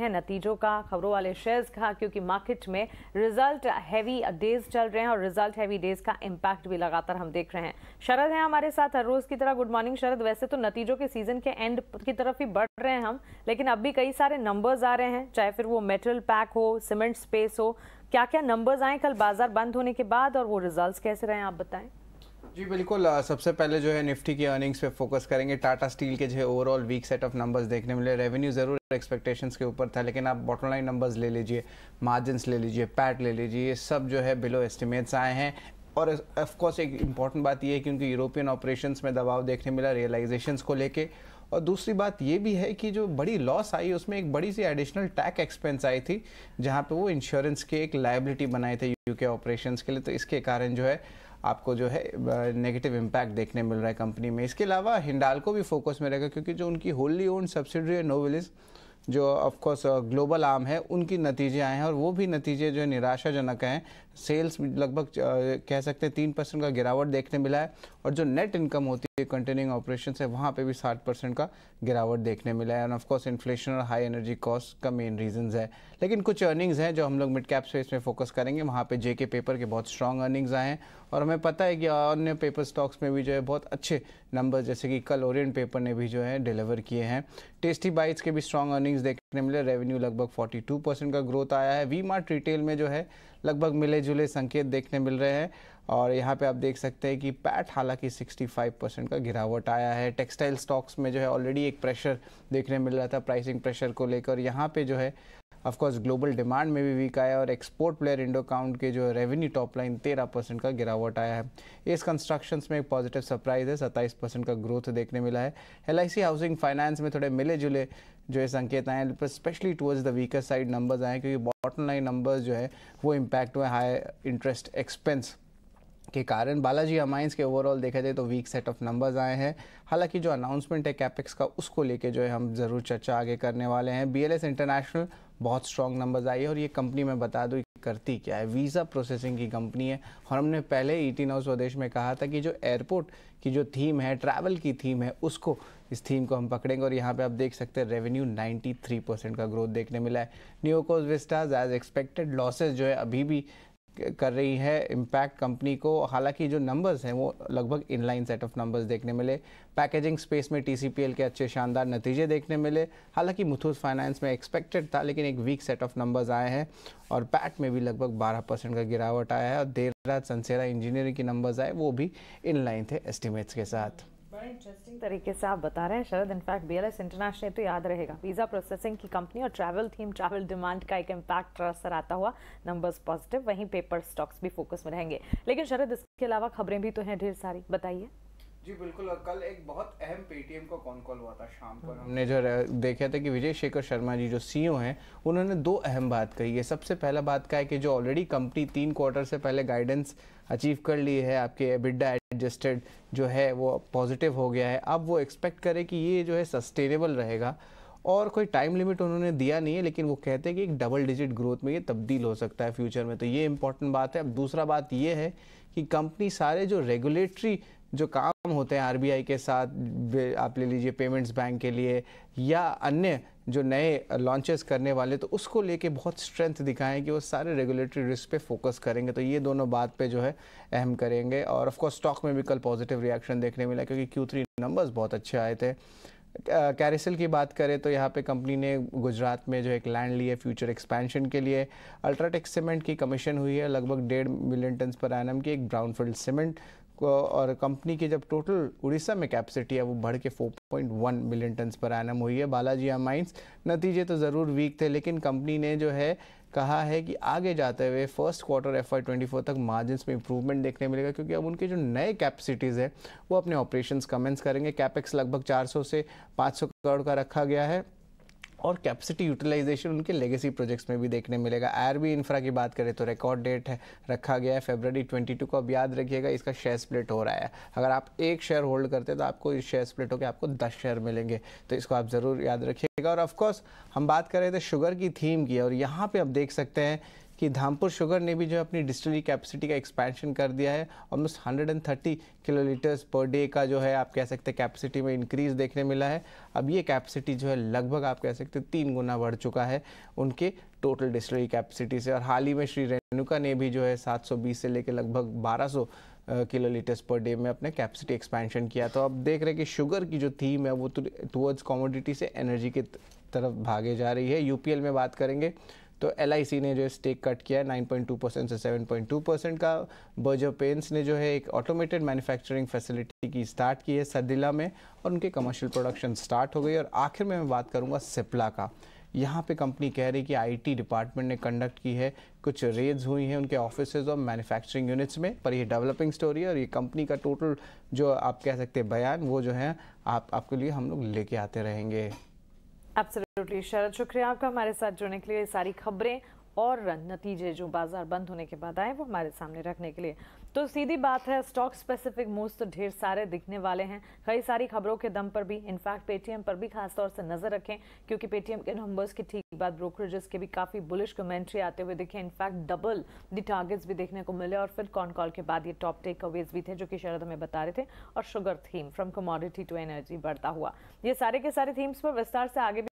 हैं नतीजों का खबरों वाले शेयर्स का क्योंकि मार्केट में रिजल्ट हैवी डेज चल रहे हैं और रिजल्ट हैवी डेज का इम्पैक्ट भी लगातार हम देख रहे हैं शरद है हमारे साथ हर रोज की तरह गुड मॉर्निंग शरद वैसे तो नतीजों के सीजन के एंड की तरफ ही बढ़ रहे हैं हम लेकिन अब भी कई सारे नंबर्स आ रहे हैं चाहे फिर वो मेटल पैक हो सीमेंट स्पेस हो क्या क्या नंबर्स आए कल बाजार बंद होने के बाद और वो रिजल्ट कैसे रहे हैं आप बताएं जी बिल्कुल सबसे पहले जो है निफ्टी की अर्निंग्स पे फोकस करेंगे टाटा स्टील के जो है overall weak set of numbers देखने मिले रेवेन्यू ज़रूर एक्सपेक्टेशंस के ऊपर था लेकिन आप बॉटम लाइन नंबर्स ले लीजिए मार्जिनस ले लीजिए पैट ले लीजिए ये सब जो है बिलो एस्टिमेट्स आए हैं और ऑफकोर्स एक इम्पॉर्टेंट बात यह है कि यूरोपियन ऑपरेशन में दबाव देखने मिला रियलाइजेशन को लेके और दूसरी बात ये भी है कि जो बड़ी लॉस आई उसमें एक बड़ी सी एडिशनल टैक एक्सपेंस आई थी जहाँ पे वो इंश्योरेंस के एक लाइबिलिटी बनाए थे यूके ऑपरेशंस के लिए तो इसके कारण जो है आपको जो है नेगेटिव इम्पैक्ट देखने मिल रहा है कंपनी में इसके अलावा हिंडाल को भी फोकस में रहेगा क्योंकि जो उनकी होली ओन सब्सिडरी है नोवेलिस जो ऑफकोर्स ग्लोबल आर्म है उनकी नतीजे आए हैं और वो भी नतीजे जो है निराशाजनक हैं सेल्स लगभग कह सकते हैं तीन परसेंट का गिरावट देखने मिला है और जो नेट इनकम होती है के कंटेनिंग ऑपरेशन है वहाँ पे भी 60 परसेंट का गिरावट देखने मिला है एंड ऑफकोर्स इन्फ्लेशन और हाई एनर्जी कॉस्ट का मेन रीजन है लेकिन कुछ अर्निंग्स हैं जो हम लोग मिड कैप स्पेस में फोकस करेंगे वहाँ पे जेके पेपर के बहुत स्ट्रॉन्ग अर्निंग्स आए हैं और हमें पता है कि अन्य पेपर स्टॉक्स में भी जो है बहुत अच्छे नंबर जैसे कि कल ओरियन पेपर ने भी जो है डिलीवर किए हैं टेस्टी बाइट्स के भी स्ट्रॉन्ग अर्निंग्स देखने मिले रेवेन्यू लगभग फोर्टी का ग्रोथ आया है वी रिटेल में जो है लगभग मिले जुले संकेत देखने मिल रहे हैं और यहाँ पे आप देख सकते हैं कि पैट हालांकि 65 परसेंट का गिरावट आया है टेक्सटाइल स्टॉक्स में जो है ऑलरेडी एक प्रेशर देखने मिल रहा था प्राइसिंग प्रेशर को लेकर यहाँ पे जो है ऑफकोर्स ग्लोबल डिमांड में भी वीक आया और एक्सपोर्ट प्लेयर इंडो काउंट के जो रेवेन्यू टॉप लाइन तेरह परसेंट का गिरावट आया है इस कंस्ट्रक्शन में एक पॉजिटिव सरप्राइज है सत्ताईस परसेंट का ग्रोथ देखने मिला है एल हाउसिंग फाइनेंस में थोड़े मिले जुले जो है संकेत आए हैं specially towards the weaker side numbers आए हैं क्योंकि बॉटम लाइन नंबर्स जो है वो इम्पैक्ट हुए हाई इंटरेस्ट एक्सपेंस के कारण बालाजी अमाइंस के ओवरऑल देखा जाए तो वीक सेट ऑफ नंबर्स आए हैं हालांकि जो अनाउंसमेंट है कैपेक्स का उसको लेके जो है हम ज़रूर चर्चा आगे करने वाले हैं बी इंटरनेशनल बहुत स्ट्रॉन्ग नंबर्स आई है और ये कंपनी मैं बता दूँ करती क्या है वीज़ा प्रोसेसिंग की कंपनी है और हमने पहले ई टी स्वदेश में कहा था कि जो एयरपोर्ट की जो थीम है ट्रैवल की थीम है उसको इस थीम को हम पकड़ेंगे और यहाँ पे आप देख सकते हैं रेवेन्यू 93 परसेंट का ग्रोथ देखने मिला है Nuvoco Vistas as expected losses जो है अभी भी कर रही है इम्पैक्ट कंपनी को हालांकि जो नंबर्स हैं वो लगभग इनलाइन सेट ऑफ नंबर्स देखने मिले पैकेजिंग स्पेस में टी के अच्छे शानदार नतीजे देखने मिले हालांकि मुथूस फाइनेंस में एक्सपेक्टेड था लेकिन एक वीक सेट ऑफ नंबर्स आए हैं और पैट में भी लगभग 12 परसेंट का गिरावट आया है और देर रात सनसेरा इंजीनियरिंग के नंबर्स आए वो भी इनलाइन थे एस्टिमेट्स के साथ इंटरेस्टिंग तरीके से आप बता रहे हैं Sharad in fact B L S international तो याद रहेगा वीज़ा प्रोसेसिंग की कंपनी और ट्रैवल थीम ट्रैवल डिमांड का एक इम्पैक्ट असर आता हुआ नंबर्स पॉजिटिव वहीं पेपर स्टॉक्स भी फोकस में रहेंगे लेकिन शरद इसके अलावा खबरें भी तो हैं ढेर सारी बताइए जी बिल्कुल कल एक बहुत अहम पेटीएम का कॉन कॉल हुआ था शाम को हमने जो देखा था कि विजय शेखर शर्मा जी जो सीईओ e हैं उन्होंने दो अहम बात कही है सबसे पहला बात का है कि जो ऑलरेडी कंपनी तीन क्वार्टर से पहले गाइडेंस अचीव कर ली है आपके एबिडा एडजस्टेड जो है वो पॉजिटिव हो गया है अब वो एक्सपेक्ट करें कि ये जो है सस्टेनेबल रहेगा और कोई टाइम लिमिट उन्होंने दिया नहीं है लेकिन वो कहते हैं कि एक डबल डिजिट ग्रोथ में ये तब्दील हो सकता है फ्यूचर में तो ये इंपॉर्टेंट बात है अब दूसरा बात ये है कि कंपनी सारे जो रेगुलेटरी जो काम होते हैं आरबीआई के साथ आप ले लीजिए पेमेंट्स बैंक के लिए या अन्य जो नए लॉन्चेस करने वाले तो उसको लेके बहुत स्ट्रेंथ दिखाएं कि वो सारे रेगुलेटरी रिस्क पे फोकस करेंगे तो ये दोनों बात पे जो है अहम करेंगे और ऑफ कोर्स स्टॉक में भी कल पॉजिटिव रिएक्शन देखने मिला क्योंकि क्यू थ्री नंबर्स बहुत अच्छे आए थे कैरिसल की बात करें तो यहाँ पे कंपनी ने गुजरात में जो एक लैंड लिए है फ्यूचर एक्सपेंशन के लिए अल्ट्राटेक सीमेंट की कमीशन हुई है लगभग डेढ़ मिलियन टन पर एनम की एक ब्राउनफील्ड सीमेंट और कंपनी की जब टोटल उड़ीसा में कैपेसिटी है वो बढ़ के 4.1 मिलियन टन पर एनम हुई है बालाजी माइंस नतीजे तो ज़रूर वीक थे लेकिन कंपनी ने जो है कहा है कि आगे जाते हुए फर्स्ट क्वार्टर एफ आई तक मार्जिनस में इंप्रूवमेंट देखने मिलेगा क्योंकि अब उनके जो नए कैपेसिटीज़ है वो अपने ऑपरेशन कमेंस करेंगे कैपेक्स लगभग 400 से 500 करोड़ का रखा गया है और कैपेसिटी यूटिलाइजेशन उनके लेगेसी प्रोजेक्ट्स में भी देखने मिलेगा आर बी इंफ्रा की बात करें तो रिकॉर्ड डेट है रखा गया है फेबररी 22 को अब याद रखिएगा इसका शेयर स्प्लिट हो रहा है अगर आप एक शेयर होल्ड करते हैं तो आपको इस शेयर स्प्लिट होकर आपको दस शेयर मिलेंगे तो इसको आप ज़रूर याद रखिएगा और ऑफकोर्स हम बात कर रहे थे शुगर की थीम की और यहाँ पर आप देख सकते हैं कि धामपुर शुगर ने भी जो है अपनी डिस्टिलरी कैपेसिटी का एक्सपेंशन कर दिया है ऑलमोस्ट 130 किलोलीटर्स पर डे का जो है आप कह सकते हैं कैपेसिटी में इंक्रीज़ देखने मिला है अब ये कैपेसिटी जो है लगभग आप कह सकते हैं तीन गुना बढ़ चुका है उनके टोटल डिस्टिलरी कैपेसिटी से और हाल ही में श्री रेणुका ने भी जो है बीस से लेकर लगभग सौ किलो लीटर्स पर डे में अपने कैपेसिटी एक्सपेंशन किया तो अब देख रहे हैं कि शुगर की जो थीम है वो टूवर्ड्स तो कॉमोडिटी से एनर्जी की तरफ भागे जा रही है यूपीएल में बात करेंगे तो एल ने जो है स्टेक कट किया है नाइन परसेंट से सेवन पॉइंट टू परसेंट का बर्जो पेंस ने जो है एक ऑटोमेटेड मैन्युफैक्चरिंग फैसिलिटी की स्टार्ट की है सदिला में और उनके कमर्शियल प्रोडक्शन स्टार्ट हो गई और आखिर में मैं बात करूँगा सिप्ला का यहाँ पे कंपनी कह रही कि आईटी डिपार्टमेंट ने कंडक्ट की है कुछ रेड्स हुई हैं उनके ऑफिस और मैन्युफैक्चरिंग यूनिट्स में पर ये डेवलपिंग स्टोरी है और ये कंपनी का टोटल जो आप कह सकते हैं बयान वो जो है आप आपके लिए हम लोग लेके आते रहेंगे एब्सोल्युटली शरद शुक्रिया आपका हमारे साथ जुड़ने के लिए सारी खबरें और नतीजे जो बाजार बंद होने के बाद आए वो हमारे सामने रखने के लिए तो सीधी बात है स्टॉक स्पेसिफिक मूव्स तो ढेर सारे दिखने वाले हैं कई सारी खबरों के दम पर भी इनफैक्ट पेटीएम पर भी खासतौर से नजर रखें क्योंकि पेटीएम के नंबर्स की ठीक बाद ब्रोकरेजेस के भी काफ़ी बुलिश कमेंट्री आते हुए दिखे इनफैक्ट डबल दी टारगेट्स भी देखने को मिले और फिर कॉन कॉल के बाद ये टॉप टेक अवेज भी थे जो कि शरद हमें बता रहे थे और sugar theme from commodity to energy बढ़ता हुआ ये सारे के सारे थीम्स पर विस्तार से आगे भी